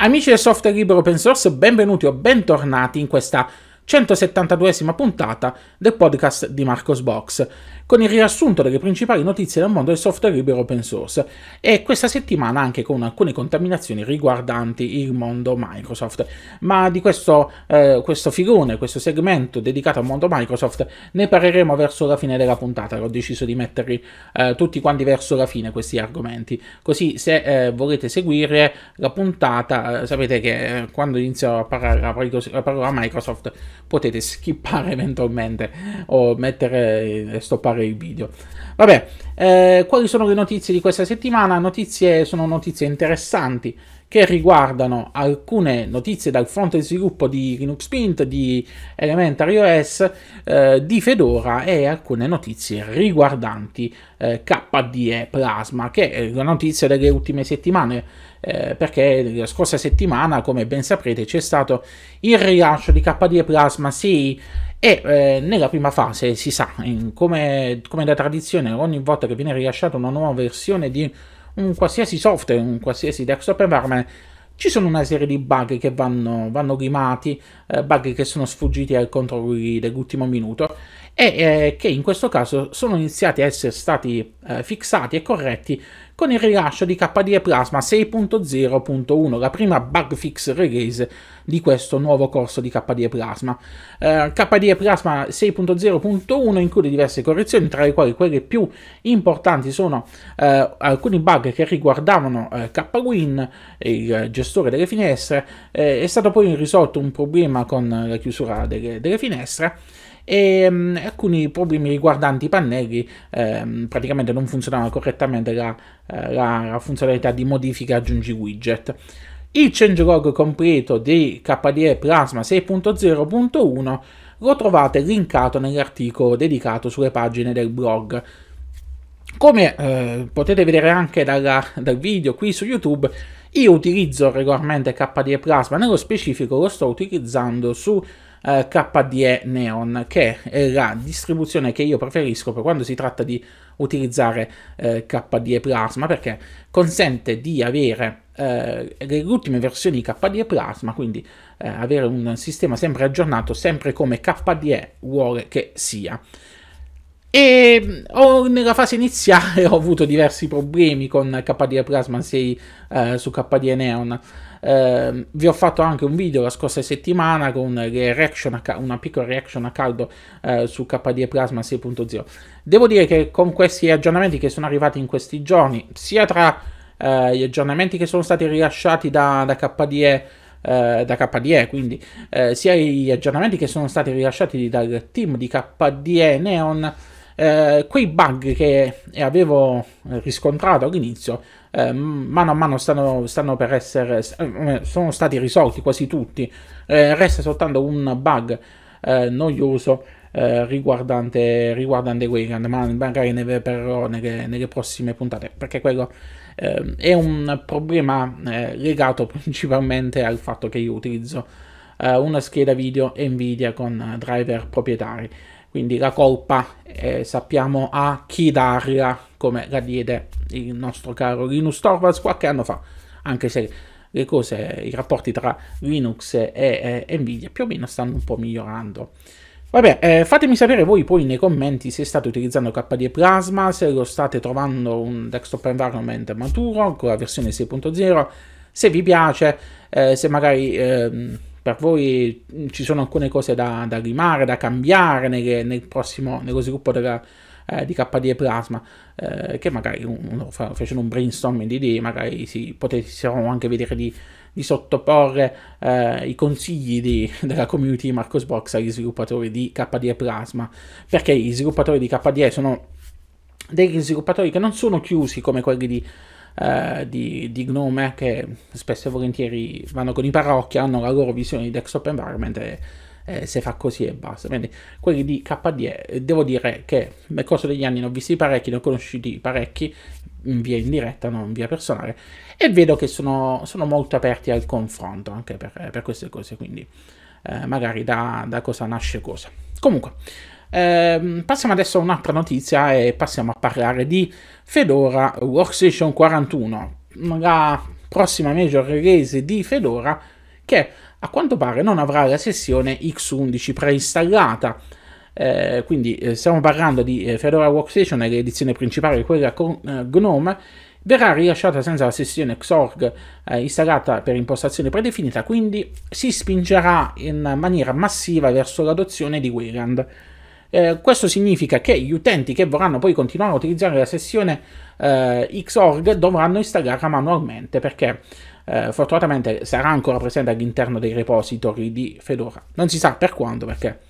Amici del software libero open source, benvenuti o bentornati in questa 172esima puntata del podcast di Marcos Box, con il riassunto delle principali notizie del mondo del software libero open source e questa settimana anche con alcune contaminazioni riguardanti il mondo Microsoft. Ma di questo, eh, questo filone, questo segmento dedicato al mondo Microsoft ne parleremo verso la fine della puntata, ho deciso di metterli eh, tutti quanti verso la fine questi argomenti, così se eh, volete seguire la puntata eh, sapete che eh, quando inizio a parlare la parola Microsoft potete skippare eventualmente o mettere e stoppare il video. Vabbè, eh, quali sono le notizie di questa settimana? Notizie, sono notizie interessanti che riguardano alcune notizie dal fronte di sviluppo di Linux Mint, di Elementary OS, eh, di Fedora e alcune notizie riguardanti eh, KDE Plasma, che è la notizia delle ultime settimane, eh, perché la scorsa settimana, come ben saprete, c'è stato il rilascio di KDE Plasma 6 e eh, nella prima fase si sa, in, come, come da tradizione, ogni volta che viene rilasciata una nuova versione di un qualsiasi software, un qualsiasi desktop environment, ci sono una serie di bug che vanno, vanno rimati, eh, bug che sono sfuggiti al controllo dell'ultimo minuto e eh, che in questo caso sono iniziati a essere stati eh, fissati e corretti con il rilascio di KDE Plasma 6.0.1, la prima bug fix release di questo nuovo corso di KDE Plasma. Eh, KDE Plasma 6.0.1 include diverse correzioni, tra le quali quelle più importanti sono eh, alcuni bug che riguardavano eh, KWin, il gestore delle finestre, eh, è stato poi risolto un problema con la chiusura delle, delle finestre, e mh, mm, alcuni problemi riguardanti i pannelli, ehm, praticamente non funzionava correttamente la, eh, la, la funzionalità di modifica aggiungi widget. Il changelog completo di KDE Plasma 6.0.1 lo trovate linkato nell'articolo dedicato sulle pagine del blog. Come eh, potete vedere anche dalla, dal video qui su YouTube, io utilizzo regolarmente KDE Plasma, nello specifico lo sto utilizzando su eh, KDE Neon, che è la distribuzione che io preferisco per quando si tratta di utilizzare eh, KDE Plasma, perché consente di avere eh, le ultime versioni KDE Plasma, quindi eh, avere un sistema sempre aggiornato, sempre come KDE vuole che sia. E mm, ho, nella fase iniziale ho avuto diversi problemi con KDE Plasma 6 eh, su KDE Neon. Eh, vi ho fatto anche un video la scorsa settimana con reaction ca- una piccola reaction a caldo eh, su KDE Plasma 6.0. Devo dire che con questi aggiornamenti che sono arrivati in questi giorni, sia tra eh, gli aggiornamenti che sono stati rilasciati da, da KDE eh, da KDE, quindi eh, sia gli aggiornamenti che sono stati rilasciati dal team di KDE Neon eh, quei bug che eh, avevo eh, riscontrato all'inizio eh, mano a mano stanno, stanno, per essere eh, sono stati risolti quasi tutti eh, resta soltanto un bug noioso riguardante, riguardante Wayland ma magari ne parlerò nelle, nelle prossime puntate perché quello è un problema legato principalmente al fatto che io utilizzo una scheda video Nvidia con driver proprietari quindi la colpa eh, sappiamo a chi darla come la diede il nostro caro Linus Torvalds qualche anno fa anche se le cose, i rapporti tra Linux e, e, Nvidia più o meno stanno un po' migliorando Vabbè, eh, fatemi sapere voi poi nei commenti se state utilizzando KDE Plasma, se lo state trovando un desktop environment maturo con la versione 6.0, se vi piace, eh, se magari... Ehm per voi mm, ci sono alcune cose da, da rimare, da cambiare nel, nel prossimo, nello sviluppo della, eh, di KDE Plasma, eh, che magari uno, facendo un brainstorming di idee, magari si potessero anche vedere di, di sottoporre eh, i consigli di, della community di Marcosbox agli sviluppatori di KDE Plasma, perché gli sviluppatori di KDE sono degli sviluppatori che non sono chiusi come quelli di eh, di, di, Gnome che spesso e volentieri vanno con i parrocchi, hanno la loro visione di desktop environment e eh, se fa così e basta. Quindi quelli di KDE, eh, devo dire che nel corso degli anni ne ho visti parecchi, ne ho conosciuti parecchi in via indiretta, non in via personale, e vedo che sono, sono molto aperti al confronto anche per, per queste cose, quindi eh, magari da, da cosa nasce cosa. Comunque, Ehm, passiamo adesso a un'altra notizia e passiamo a parlare di Fedora Workstation 41, la prossima major release di Fedora che a quanto pare non avrà la sessione X11 preinstallata. Eh, quindi eh, stiamo parlando di eh, Fedora Workstation, l'edizione principale, quella con eh, GNOME, verrà rilasciata senza la sessione Xorg eh, installata per impostazione predefinita, quindi si spingerà in maniera massiva verso l'adozione di Wayland. Eh, questo significa che gli utenti che vorranno poi continuare a utilizzare la sessione eh, Xorg dovranno installarla manualmente perché eh, fortunatamente sarà ancora presente all'interno dei repository di Fedora. Non si sa per quando perché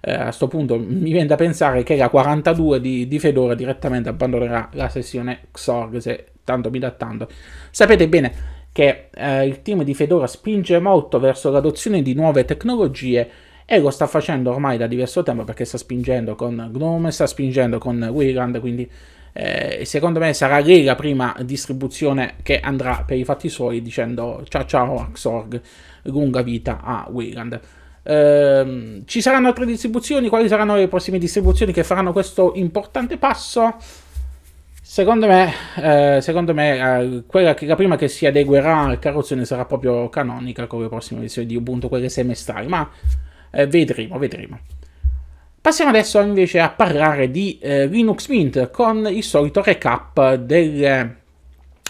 eh, a questo punto mi viene da pensare che la 42 di, di Fedora direttamente abbandonerà la sessione Xorg se tanto mi dà tanto. Sapete bene che eh, il team di Fedora spinge molto verso l'adozione di nuove tecnologie e lo sta facendo ormai da diverso tempo perché sta spingendo con Gnome, sta spingendo con Wigand, quindi eh, secondo me sarà lei la prima distribuzione che andrà per i fatti suoi dicendo ciao ciao Axorg, lunga vita a Wigand. Eh, ci saranno altre distribuzioni? Quali saranno le prossime distribuzioni che faranno questo importante passo? Secondo me, eh, secondo me eh, che, la prima che si adeguerà al carrozzone sarà proprio canonica con le prossime edizioni di Ubuntu, quelle semestrali, ma eh, vedremo, vedremo. Passiamo adesso invece a parlare di eh, Linux Mint con il solito recap del, eh,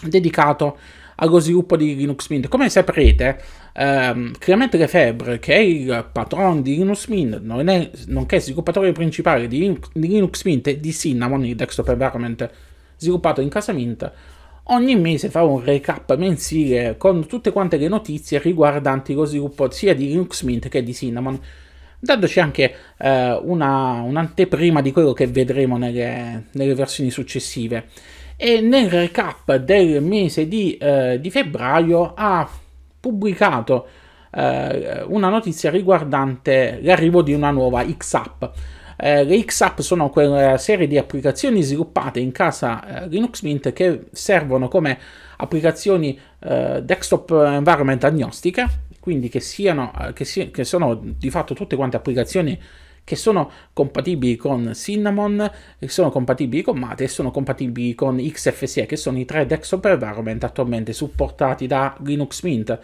dedicato allo sviluppo di Linux Mint. Come saprete, ehm, Clement Lefebvre, che è il patron di Linux Mint, non è, nonché sviluppatore principale di, di Linux Mint e di Cinnamon, il desktop environment sviluppato in casa Mint, Ogni mese fa un recap mensile con tutte quante le notizie riguardanti lo sviluppo sia di Linux Mint che di Cinnamon, dandoci anche eh, una, un'anteprima di quello che vedremo nelle, nelle, versioni successive. E nel recap del mese di, eh, di febbraio ha pubblicato eh, una notizia riguardante l'arrivo di una nuova X-App eh, le XApp sono quella serie di applicazioni sviluppate in casa eh, Linux Mint che servono come applicazioni eh, desktop environment agnostiche, quindi che, siano, eh, che, si, che sono di fatto tutte quante applicazioni che sono compatibili con Cinnamon, che sono compatibili con Mate e sono compatibili con XFSE, che sono i tre desktop environment attualmente supportati da Linux Mint,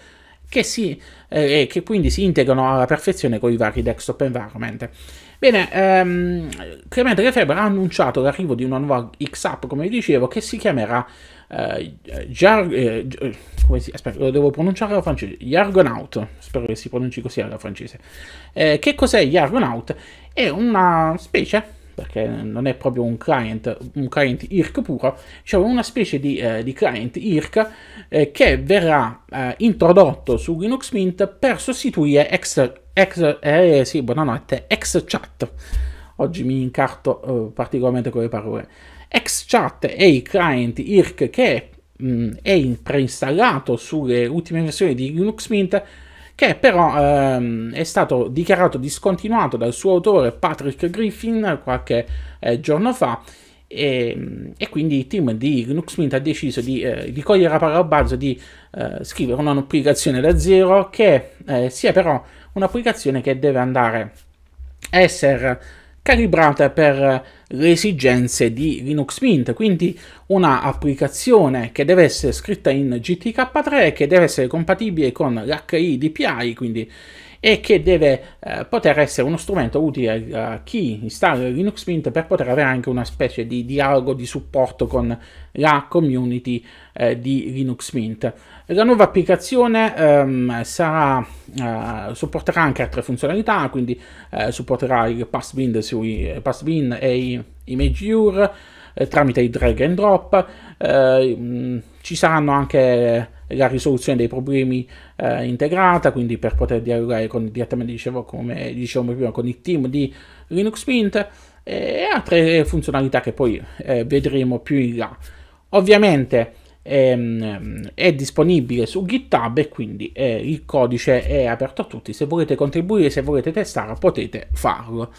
che, si, eh, che quindi si integrano alla perfezione con i vari desktop environment. Bene, ehm, Clemente Lefebvre ha annunciato l'arrivo di una nuova X-App, come vi dicevo, che si chiamerà eh, Jar, eh, eh si, aspetta, lo devo pronunciare alla francese, Yargonaut, spero che si pronunci così alla francese. Eh, che cos'è Jargonaut? È una specie, perché non è proprio un client, un client IRC puro, cioè una specie di, eh, di client IRC eh, che verrà introdotto su Linux Mint per sostituire Excel ex, eh, eh, sì, buonanotte, ex chat. Oggi mi incarto eh, particolarmente con le parole. Ex chat è il client IRC che mh, mm, è preinstallato sulle ultime versioni di Linux Mint che però ehm, è stato dichiarato discontinuato dal suo autore Patrick Griffin qualche eh, giorno fa e, mm, e, quindi il team di Linux Mint ha deciso di, eh, di cogliere a pari al balzo di eh, scrivere un'applicazione da zero che eh, sia però un'applicazione che deve andare a essere calibrata per le esigenze di Linux Mint, quindi un'applicazione che deve essere scritta in GTK3, che deve essere compatibile con l'HIDPI, quindi e che deve eh, poter essere uno strumento utile a chi installa Linux Mint per poter avere anche una specie di dialogo di supporto con la community eh, di Linux Mint. La nuova applicazione ehm, sarà, eh, supporterà anche altre funzionalità, quindi eh, supporterà il pass sui, eh, pass e i image UR eh, tramite i drag and drop, mh, eh, mm, ci saranno anche la risoluzione dei problemi eh, integrata, quindi per poter dialogare con, direttamente, dicevo, come dicevamo prima, con il team di Linux Mint eh, e altre funzionalità che poi eh, vedremo più in là. Ovviamente ehm, è disponibile su GitHub e quindi eh, il codice è aperto a tutti. Se volete contribuire, se volete testare, potete farlo.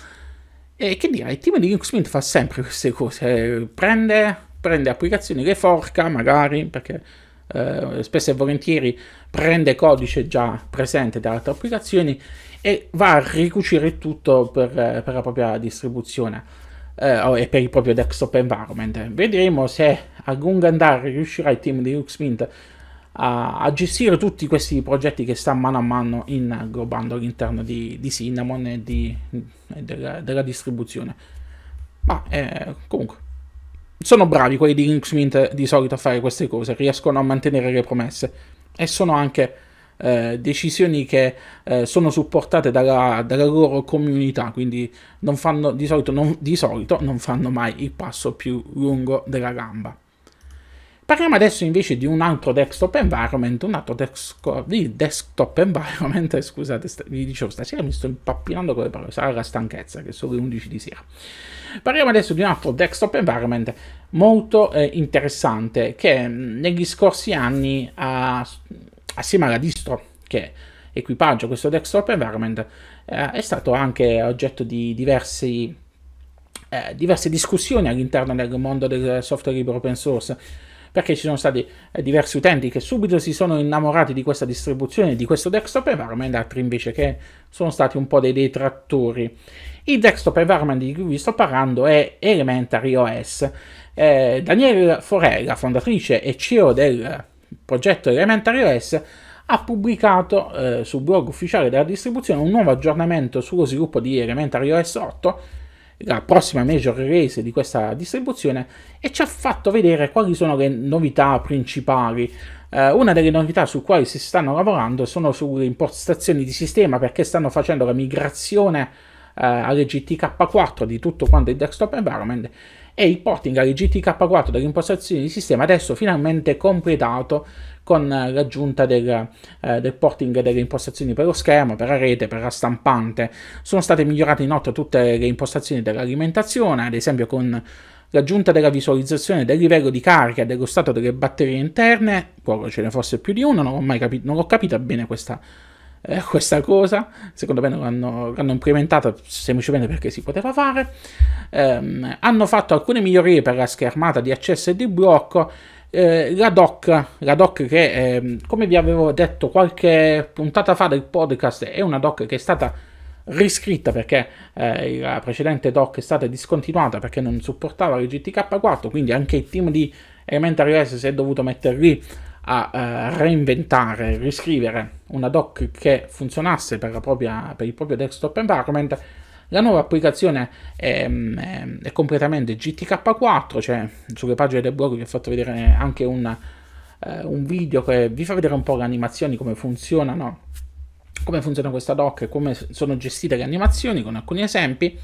E che dire, il team di Linux Mint fa sempre queste cose, prende, prende applicazioni, le forca magari, perché eh, spesso e volentieri prende codice già presente da altre applicazioni e va a ricucire tutto per, per la propria distribuzione eh, oh, e per il proprio desktop environment. Vedremo se a lungo andare riuscirà il team di Uxmint a, a, gestire tutti questi progetti che sta mano a mano inglobando all'interno di, di Cinnamon e, di, e della, della, distribuzione. Ma eh, comunque. Sono bravi quelli di Linux Mint di solito a fare queste cose, riescono a mantenere le promesse e sono anche eh, decisioni che eh, sono supportate dalla, dalla, loro comunità, quindi non fanno, di, solito non, di solito non fanno mai il passo più lungo della gamba. Parliamo adesso invece di un altro desktop environment, un altro di desktop environment, scusate, vi dicevo stasera mi sto impappinando con le parole, sarà la stanchezza che sono le 11 di sera. Parliamo adesso di un altro desktop environment molto eh, interessante che mh, mm, negli scorsi anni ha, assieme alla distro che equipaggia questo desktop environment, eh, è stato anche oggetto di diversi, eh, diverse discussioni all'interno del mondo del software libero open source perché ci sono stati eh, diversi utenti che subito si sono innamorati di questa distribuzione, di questo desktop environment, altri invece che sono stati un po' dei detrattori. Il desktop environment di cui vi sto parlando è Elementary OS. Eh, Daniele Forella, fondatrice e CEO del progetto Elementary OS ha pubblicato eh, sul blog ufficiale della distribuzione un nuovo aggiornamento sullo sviluppo di Elementary OS 8, la prossima major release di questa distribuzione, e ci ha fatto vedere quali sono le novità principali. Eh, una delle novità su quali si stanno lavorando sono sulle impostazioni di sistema perché stanno facendo la migrazione eh, alle GTK4 di tutto quanto il desktop environment e il porting alle GTK4 dell'impostazione di sistema adesso finalmente completato con eh, l'aggiunta del, eh, del, porting delle impostazioni per lo schermo, per la rete, per la stampante. Sono state migliorate inoltre tutte le impostazioni dell'alimentazione, ad esempio con l'aggiunta della visualizzazione del livello di carica e dello stato delle batterie interne, poco ce ne fosse più di uno, non l'ho mai capito, non l'ho capita bene questa cosa. Eh, questa cosa, secondo me l'hanno, l'hanno implementata semplicemente perché si poteva fare, eh, hanno fatto alcune migliorie per la schermata di accesso e di blocco, eh, la, doc, la doc che ehm, come vi avevo detto qualche puntata fa del podcast è una doc che è stata riscritta perché eh, la precedente doc è stata discontinuata perché non supportava il GTK4, quindi anche il team di Elementary OS si è dovuto mettere lì a eh, reinventare, riscrivere una doc che funzionasse per, propria, per il proprio desktop environment, la nuova applicazione è, mm, è completamente GTK4, cioè sulle pagine del blog vi ho fatto vedere anche un, eh, un video che vi fa vedere un po' le animazioni, come funzionano, come funziona questa doc e come sono gestite le animazioni con alcuni esempi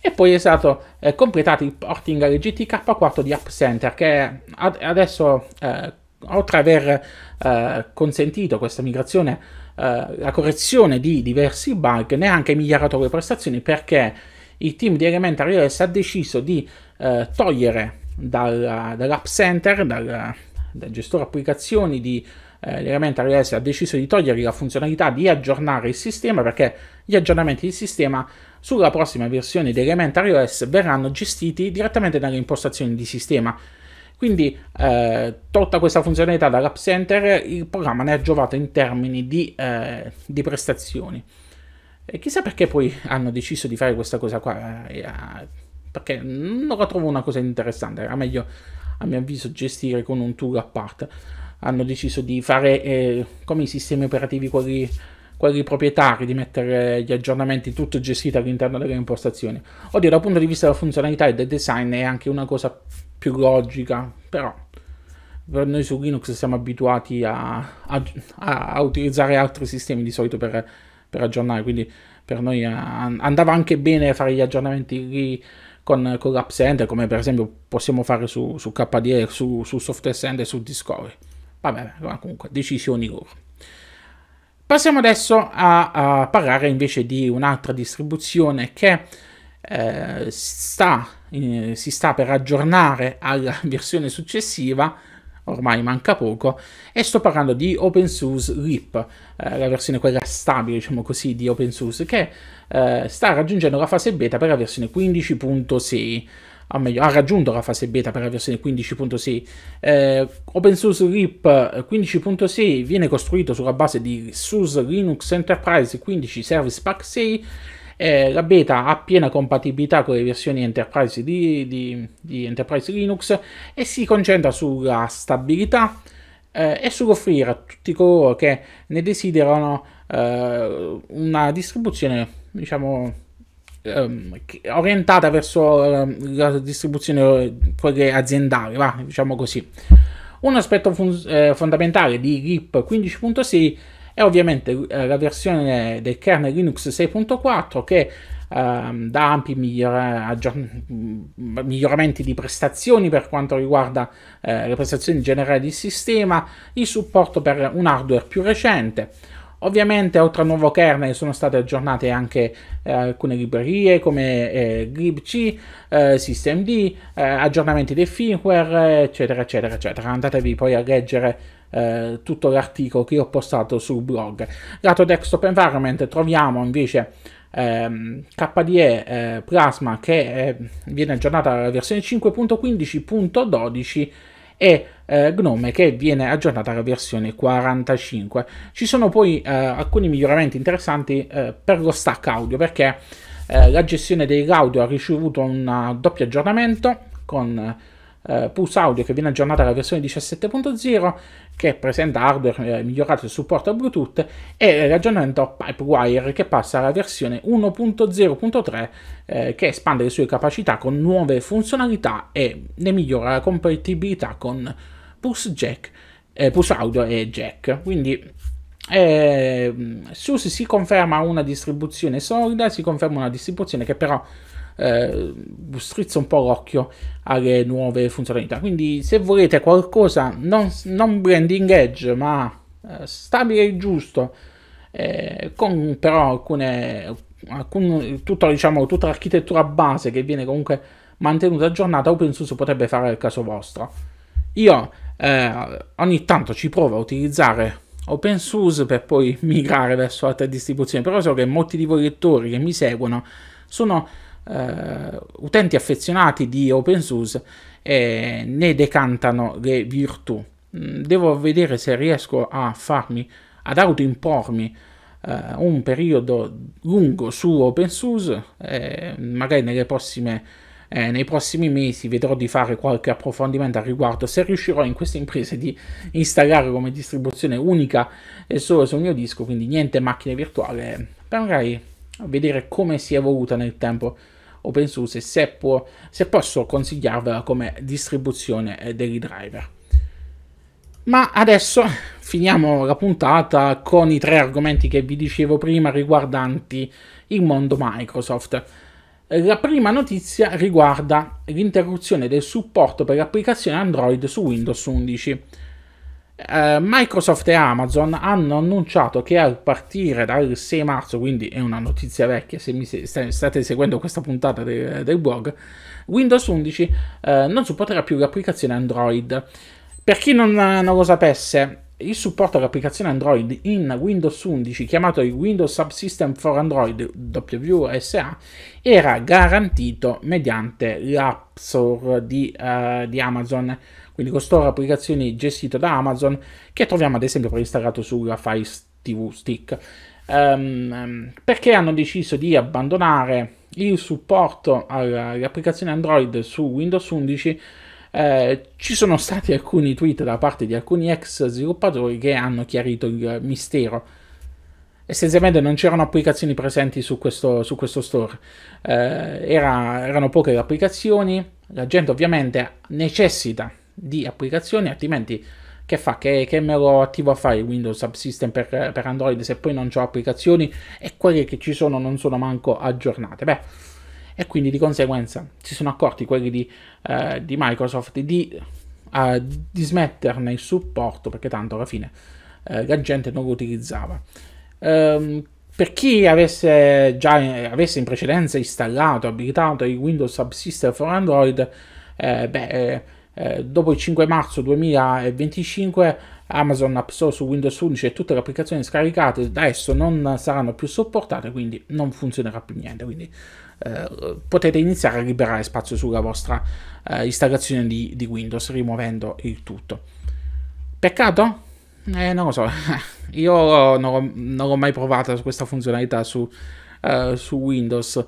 e poi è stato eh, completato il porting al GTK4 di App Center che ad adesso eh, oltre ad aver eh, consentito questa migrazione, eh, la correzione di diversi bug, neanche migliorato le prestazioni perché il team di Elementary OS ha deciso di eh, togliere dal, dall'app center, dal, dal, gestore applicazioni di eh, Elementary OS, ha deciso di togliere la funzionalità di aggiornare il sistema perché gli aggiornamenti di sistema sulla prossima versione di Elementary OS verranno gestiti direttamente dalle impostazioni di sistema quindi, eh, tolta questa funzionalità dall'app center, il programma ne ha giovato in termini di, eh, di prestazioni. E chissà perché poi hanno deciso di fare questa cosa qua, eh, perché non la trovo una cosa interessante, era meglio a mio avviso gestire con un tool a parte. Hanno deciso di fare eh, come i sistemi operativi quelli, quelli, proprietari, di mettere gli aggiornamenti tutto gestito all'interno delle impostazioni. Oddio, dal punto di vista della funzionalità e del design è anche una cosa più logica, però noi su Linux siamo abituati a, a, a utilizzare altri sistemi di solito per, per aggiornare, quindi per noi eh, andava anche bene fare gli aggiornamenti lì con, con l'App Center, come per esempio possiamo fare su, su KDE, su, su Software Center e su Discovery. Vabbè, comunque, decisioni loro. Passiamo adesso a, a parlare invece di un'altra distribuzione che eh, sta si sta per aggiornare alla versione successiva, ormai manca poco, e sto parlando di OpenSUSE LIP, eh, la versione quella stabile, diciamo così, di OpenSUSE, che eh, sta raggiungendo la fase beta per la versione 15.6, o meglio, ha raggiunto la fase beta per la versione 15.6. Eh, Source LIP 15.6 viene costruito sulla base di SUSE Linux Enterprise 15 Service Pack 6, eh, la beta ha piena compatibilità con le versioni Enterprise di, di, di Enterprise Linux e si concentra sulla stabilità eh, e sull'offrire a tutti coloro che ne desiderano eh, una distribuzione, diciamo, ehm, orientata verso la distribuzione aziendale, va, diciamo così. Un aspetto fun- eh, fondamentale di GIP 15.6 e ovviamente eh, la versione del kernel Linux 6.4 che ehm, dà ampi mm, miglioramenti di prestazioni per quanto riguarda eh, le prestazioni generali del sistema, il supporto per un hardware più recente. Ovviamente oltre al nuovo kernel sono state aggiornate anche eh, alcune librerie come eh, libc, eh, systemd, eh, aggiornamenti del firmware, eccetera, eccetera, eccetera. Andatevi poi a leggere eh, tutto l'articolo che ho postato sul blog. Lato desktop environment troviamo invece ehm, KDE eh, Plasma che eh, viene aggiornata alla versione 5.15.12 e eh, Gnome che viene aggiornata alla versione 45. Ci sono poi eh, alcuni miglioramenti interessanti eh, per lo stack audio perché eh, la gestione dell'audio ha ricevuto un eh, doppio aggiornamento con eh, Pulse Audio che viene aggiornata alla versione 17.0 che presenta hardware eh, migliorato e supporto a Bluetooth e l'aggiornamento Pipewire che passa alla versione 1.0.3 eh, che espande le sue capacità con nuove funzionalità e ne migliora la compatibilità con Pulse, Jack, eh, Pulse Audio e Jack. Quindi eh, SUSE si conferma una distribuzione solida, si conferma una distribuzione che però eh, strizza un po' l'occhio alle nuove funzionalità. Quindi se volete qualcosa non, non branding edge ma eh, stabile e giusto, eh, con però alcune, alcune tutto, diciamo, tutta l'architettura base che viene comunque mantenuta aggiornata, OpenSUSE potrebbe fare il caso vostro. Io eh, ogni tanto ci provo a utilizzare OpenSUSE per poi migrare verso altre distribuzioni, però so che molti di voi lettori che mi seguono sono eh, utenti affezionati di OpenSUSE eh, ne decantano le virtù. Mm, devo vedere se riesco a farmi, ad autoimpormi eh, un periodo lungo su OpenSUSE, eh, magari nelle prossime eh, nei prossimi mesi vedrò di fare qualche approfondimento al riguardo se riuscirò in queste imprese di installare come distribuzione unica e solo sul mio disco, quindi niente macchine virtuali, eh, per magari vedere come si è evoluta nel tempo OpenSUSE se, può, se posso consigliarvela come distribuzione eh, degli driver. Ma adesso finiamo la puntata con i tre argomenti che vi dicevo prima riguardanti il mondo Microsoft. Eh, la prima notizia riguarda l'interruzione del supporto per l'applicazione Android su Windows 11. Eh, Microsoft e Amazon hanno annunciato che a partire dal 6 marzo, quindi è una notizia vecchia se mi state seguendo questa puntata de, del blog, Windows 11 eh, non supporterà più l'applicazione Android. Per chi non, non lo sapesse, il supporto all'applicazione Android in Windows 11, chiamato il Windows Subsystem for Android WSA, era garantito mediante l'App Store di, uh, di Amazon quindi questo store applicazioni gestito da Amazon che troviamo ad esempio preinstallato sulla Fire TV Stick. Um, perché hanno deciso di abbandonare il supporto alle applicazioni Android su Windows 11? Eh, ci sono stati alcuni tweet da parte di alcuni ex sviluppatori che hanno chiarito il mistero. Essenzialmente non c'erano applicazioni presenti su questo, su questo store, eh, era, erano poche le applicazioni, la gente ovviamente necessita di applicazioni, altrimenti che fa? Che, che me lo attivo a fare il Windows Subsystem per, per Android se poi non ho applicazioni e quelle che ci sono non sono manco aggiornate? Beh, e quindi di conseguenza si sono accorti quelli di, eh, di Microsoft di, eh, di, smetterne il supporto perché tanto alla fine eh, la gente non lo utilizzava. Um, per chi avesse già avesse in precedenza installato, abilitato il Windows Subsystem for Android, eh, beh, eh, eh, dopo il 5 marzo 2025 Amazon App Store su Windows 11 e tutte le applicazioni scaricate da esso non saranno più supportate, quindi non funzionerà più niente. Quindi eh, potete iniziare a liberare spazio sulla vostra eh, installazione di, di, Windows rimuovendo il tutto. Peccato? Eh, non lo so, io non l'ho, mai provata questa funzionalità su, eh, su Windows.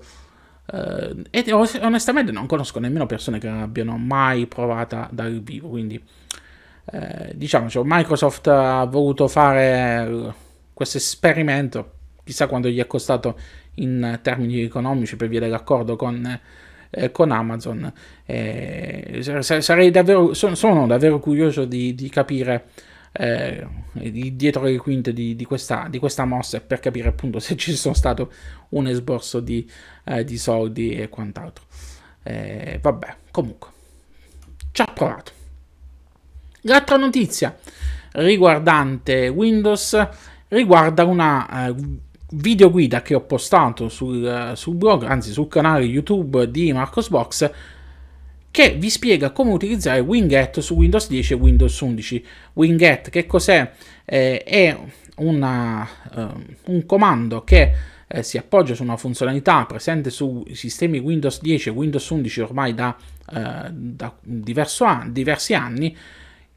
Uh, e onestamente non conosco nemmeno persone che l'abbiano mai provata dal vivo, quindi eh, diciamo, cioè, Microsoft ha voluto fare eh, questo esperimento, chissà quanto gli è costato in termini economici per via dell'accordo con, eh, con Amazon. Eh, sarei davvero, sono, davvero curioso di, di capire eh, dietro le quinte di, di, questa, di, questa, mossa per capire appunto se ci sono stato un esborso di, eh, di soldi e quant'altro. Eh, vabbè, comunque, ci ha provato. L'altra notizia riguardante Windows riguarda una eh, videoguida che ho postato sul, eh, sul blog, anzi sul canale YouTube di Marcosbox che vi spiega come utilizzare Winget su Windows 10 e Windows 11. Winget che cos'è? Eh, è una, eh, un comando che eh, si appoggia su una funzionalità presente su sistemi Windows 10 e Windows 11 ormai da, eh, da an diversi anni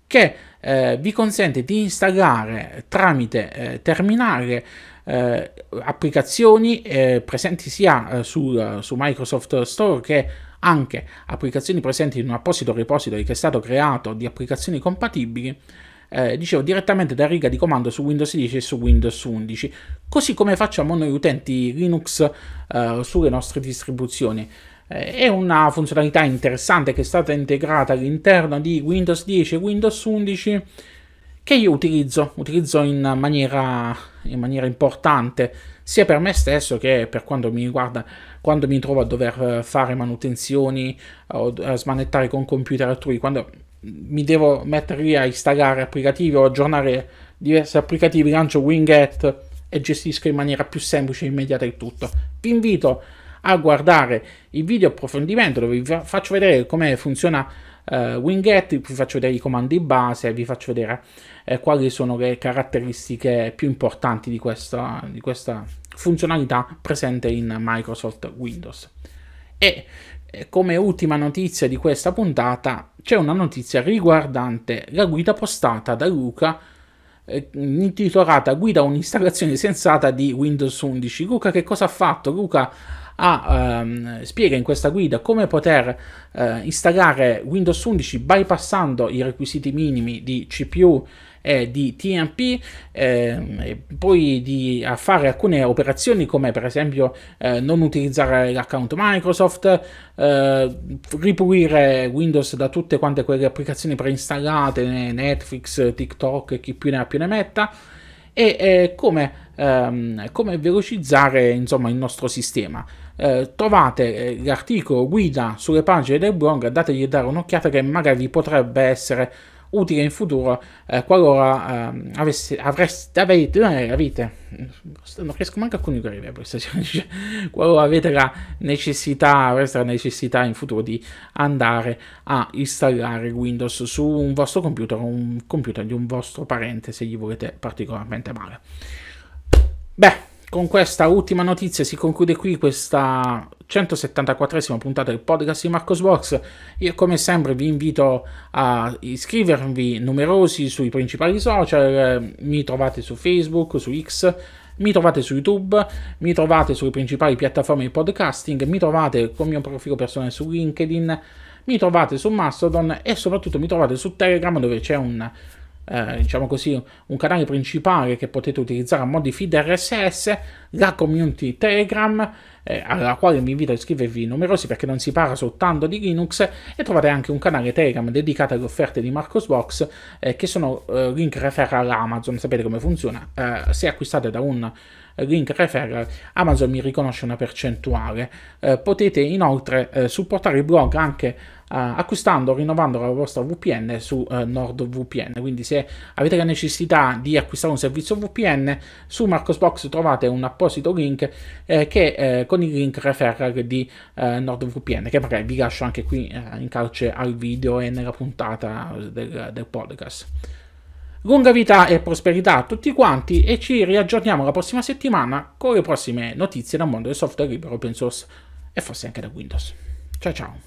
che eh, vi consente di installare tramite eh, terminale applicazioni presenti sia su, su Microsoft Store che anche applicazioni presenti in un apposito repository che è stato creato di applicazioni compatibili, eh, dicevo, direttamente da riga di comando su Windows 10 e su Windows 11, così come facciamo noi utenti Linux eh, sulle nostre distribuzioni. Eh, è una funzionalità interessante che è stata integrata all'interno di Windows 10 e Windows 11 che io utilizzo, utilizzo in maniera in maniera importante sia per me stesso che per quanto mi riguarda quando mi trovo a dover eh, fare manutenzioni eh, o a smanettare con computer altrui, quando mi devo mettere lì a installare applicativi o aggiornare diversi applicativi, lancio Winget e gestisco in maniera più semplice e immediata il tutto. Vi invito a guardare il video approfondimento dove vi faccio vedere come funziona eh, Winget, vi faccio vedere i comandi base, vi faccio vedere eh, quali sono le caratteristiche più importanti di questa, di questa funzionalità presente in Microsoft Windows. E eh, come ultima notizia di questa puntata c'è una notizia riguardante la guida postata da Luca eh, intitolata Guida un'installazione sensata di Windows 11. Luca che cosa ha fatto? Luca ah, ehm, spiega in questa guida come poter eh, installare Windows 11 bypassando i requisiti minimi di CPU e di TMP, ehm, e poi di fare alcune operazioni come per esempio eh, non utilizzare l'account Microsoft, eh, ripulire Windows da tutte quante quelle applicazioni preinstallate, Netflix, TikTok, e chi più ne ha più ne metta e eh, come, ehm, come, velocizzare insomma, il nostro sistema eh, trovate eh, l'articolo guida sulle pagine del blog, dategli dare un'occhiata che magari vi potrebbe essere utile in futuro eh, qualora eh, avesse, avreste, avete, eh, avete, non riesco manco a coniugare i cioè, qualora avete la necessità, avreste la necessità in futuro di andare a installare Windows su un vostro computer, o un computer di un vostro parente se gli volete particolarmente male. Beh, con questa ultima notizia si conclude qui questa 174esima puntata del podcast di Marcos Box. Io come sempre vi invito a iscrivervi numerosi sui principali social, mi trovate su Facebook, su X, mi trovate su YouTube, mi trovate sulle principali piattaforme di podcasting, mi trovate con il mio profilo personale su LinkedIn, mi trovate su Mastodon e soprattutto mi trovate su Telegram dove c'è un eh, diciamo così, un canale principale che potete utilizzare a mo' di feed RSS la community Telegram eh, alla quale vi invito a iscrivervi numerosi perché non si parla soltanto di Linux e trovate anche un canale Telegram dedicato alle offerte di Marcosbox eh, che sono eh, link referral Amazon, sapete come funziona, eh, se acquistate da un link referral Amazon mi riconosce una percentuale, eh, potete inoltre eh, supportare il blog anche Uh, acquistando o rinnovando la vostra VPN su uh, NordVPN. Quindi se avete la necessità di acquistare un servizio VPN, su Marcosbox trovate un apposito apposito link eh, che, eh, con il link referral di eh, NordVPN che magari vi lascio anche qui eh, in calce al video e nella puntata del, del podcast. Lunga vita e prosperità a tutti quanti e ci riaggiorniamo la prossima settimana con le prossime notizie dal mondo del software libero open source e forse anche da Windows. Ciao ciao!